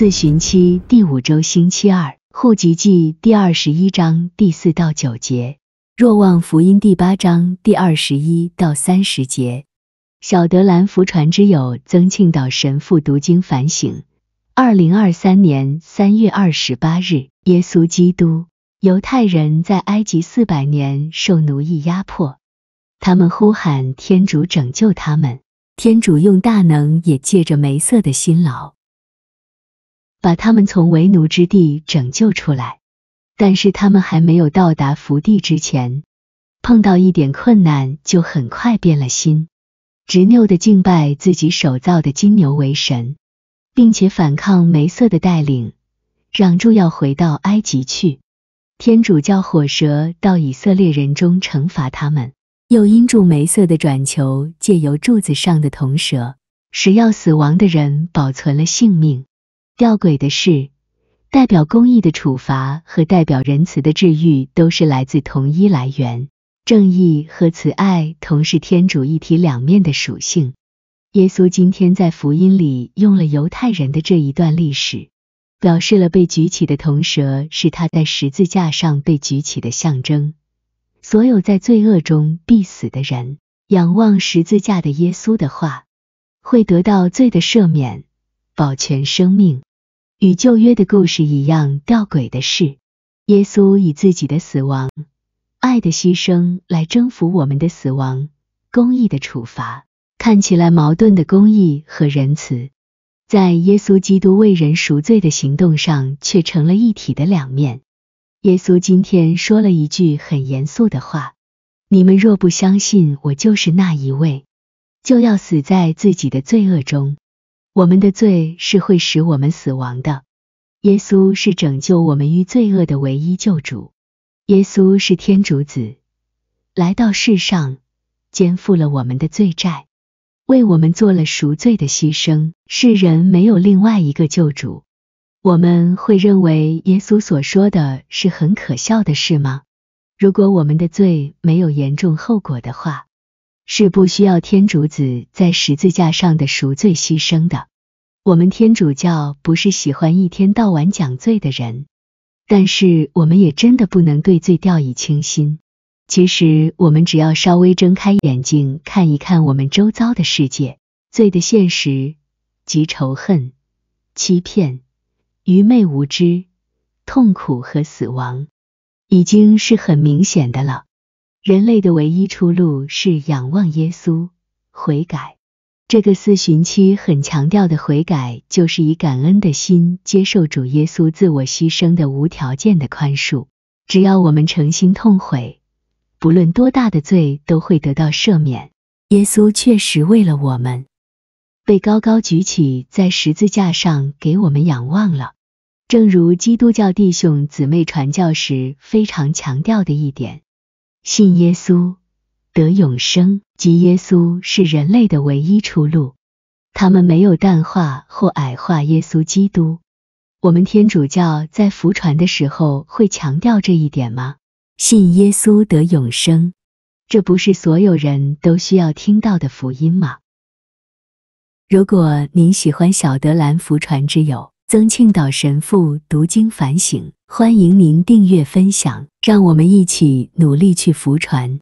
自寻期第五周星期二，户籍记第二十一章第四到九节，若望福音第八章第二十一到三十节。小德兰福传之友曾庆岛神父读经反省。二零二三年三月二十八日，耶稣基督，犹太人在埃及四百年受奴役压迫，他们呼喊天主拯救他们，天主用大能，也借着梅瑟的辛劳。把他们从为奴之地拯救出来，但是他们还没有到达福地之前，碰到一点困难就很快变了心，执拗的敬拜自己手造的金牛为神，并且反抗梅瑟的带领，嚷住要回到埃及去。天主教火蛇到以色列人中惩罚他们，又因住梅瑟的转球，借由柱子上的铜蛇，使要死亡的人保存了性命。吊诡的是，代表公义的处罚和代表仁慈的治愈都是来自同一来源，正义和慈爱同是天主一体两面的属性。耶稣今天在福音里用了犹太人的这一段历史，表示了被举起的铜蛇是他在十字架上被举起的象征。所有在罪恶中必死的人，仰望十字架的耶稣的话，会得到罪的赦免，保全生命。与旧约的故事一样，吊诡的是，耶稣以自己的死亡、爱的牺牲来征服我们的死亡、公义的处罚。看起来矛盾的公义和仁慈，在耶稣基督为人赎罪的行动上却成了一体的两面。耶稣今天说了一句很严肃的话：“你们若不相信我就是那一位，就要死在自己的罪恶中。”我们的罪是会使我们死亡的，耶稣是拯救我们于罪恶的唯一救主。耶稣是天主子，来到世上，肩负了我们的罪债，为我们做了赎罪的牺牲。世人没有另外一个救主。我们会认为耶稣所说的是很可笑的事吗？如果我们的罪没有严重后果的话，是不需要天主子在十字架上的赎罪牺牲的。我们天主教不是喜欢一天到晚讲罪的人，但是我们也真的不能对罪掉以轻心。其实我们只要稍微睁开眼睛看一看我们周遭的世界，罪的现实及仇恨、欺骗、愚昧无知、痛苦和死亡，已经是很明显的了。人类的唯一出路是仰望耶稣，悔改。这个四旬期很强调的悔改，就是以感恩的心接受主耶稣自我牺牲的无条件的宽恕。只要我们诚心痛悔，不论多大的罪都会得到赦免。耶稣确实为了我们被高高举起，在十字架上给我们仰望了。正如基督教弟兄姊妹传教时非常强调的一点：信耶稣得永生。即耶稣是人类的唯一出路，他们没有淡化或矮化耶稣基督。我们天主教在服传的时候会强调这一点吗？信耶稣得永生，这不是所有人都需要听到的福音吗？如果您喜欢小德兰福传之友曾庆岛神父读经反省，欢迎您订阅分享，让我们一起努力去福传。